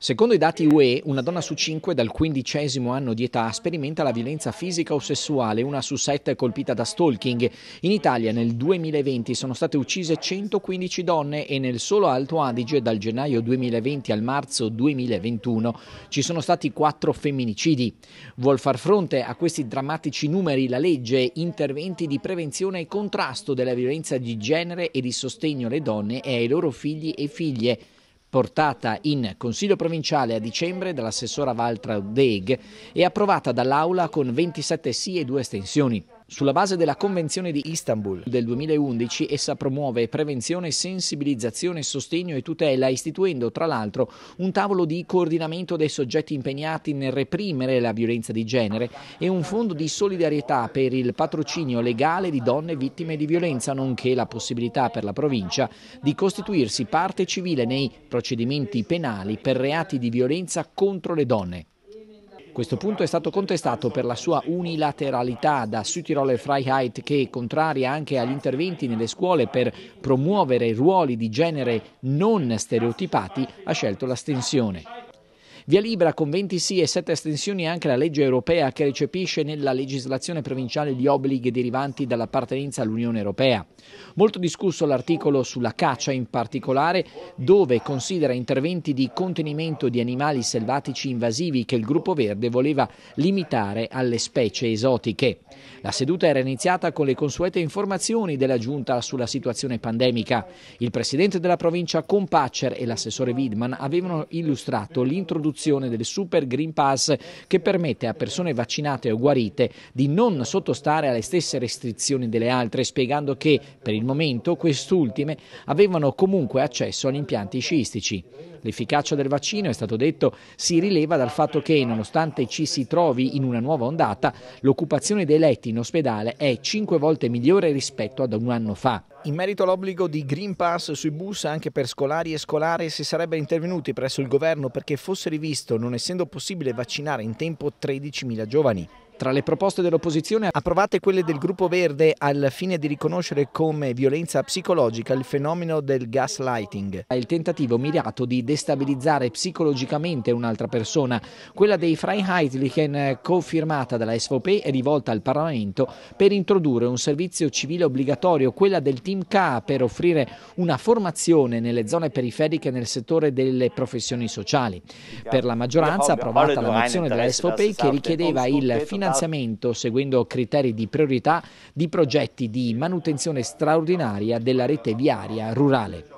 Secondo i dati UE, una donna su cinque dal quindicesimo anno di età sperimenta la violenza fisica o sessuale, una su sette è colpita da stalking. In Italia nel 2020 sono state uccise 115 donne e nel solo Alto Adige dal gennaio 2020 al marzo 2021 ci sono stati quattro femminicidi. Vuol far fronte a questi drammatici numeri la legge interventi di prevenzione e contrasto della violenza di genere e di sostegno alle donne e ai loro figli e figlie portata in Consiglio provinciale a dicembre dall'assessora Valtra Deig e approvata dall'Aula con 27 sì e due estensioni. Sulla base della Convenzione di Istanbul del 2011, essa promuove prevenzione, sensibilizzazione, sostegno e tutela, istituendo tra l'altro un tavolo di coordinamento dei soggetti impegnati nel reprimere la violenza di genere e un fondo di solidarietà per il patrocinio legale di donne vittime di violenza, nonché la possibilità per la provincia di costituirsi parte civile nei procedimenti penali per reati di violenza contro le donne. Questo punto è stato contestato per la sua unilateralità da Südtiroler Freiheit che, contraria anche agli interventi nelle scuole per promuovere ruoli di genere non stereotipati, ha scelto l'astensione. Via libera con 20 sì e 7 estensioni anche la legge europea che recepisce nella legislazione provinciale gli obblighi derivanti dall'appartenenza all'Unione Europea. Molto discusso l'articolo sulla caccia in particolare dove considera interventi di contenimento di animali selvatici invasivi che il gruppo verde voleva limitare alle specie esotiche. La seduta era iniziata con le consuete informazioni della giunta sulla situazione pandemica. Il presidente della provincia Compacer e l'assessore Widman avevano illustrato l'introduzione l'introduzione del Super Green Pass che permette a persone vaccinate o guarite di non sottostare alle stesse restrizioni delle altre, spiegando che per il momento quest'ultime avevano comunque accesso agli impianti sciistici. L'efficacia del vaccino, è stato detto, si rileva dal fatto che, nonostante ci si trovi in una nuova ondata, l'occupazione dei letti in ospedale è cinque volte migliore rispetto ad un anno fa. In merito all'obbligo di Green Pass sui bus anche per scolari e scolare si sarebbero intervenuti presso il governo perché fosse rivisto non essendo possibile vaccinare in tempo 13.000 giovani. Tra le proposte dell'opposizione approvate quelle del Gruppo Verde al fine di riconoscere come violenza psicologica il fenomeno del gaslighting. Il tentativo mirato di destabilizzare psicologicamente un'altra persona. Quella dei Freiheitlichen, cofirmata dalla SVP e rivolta al Parlamento per introdurre un servizio civile obbligatorio, quella del Team K per offrire una formazione nelle zone periferiche nel settore delle professioni sociali. Per la maggioranza approvata la mozione della SVP che richiedeva il finanziamento finanziamento seguendo criteri di priorità di progetti di manutenzione straordinaria della rete viaria rurale.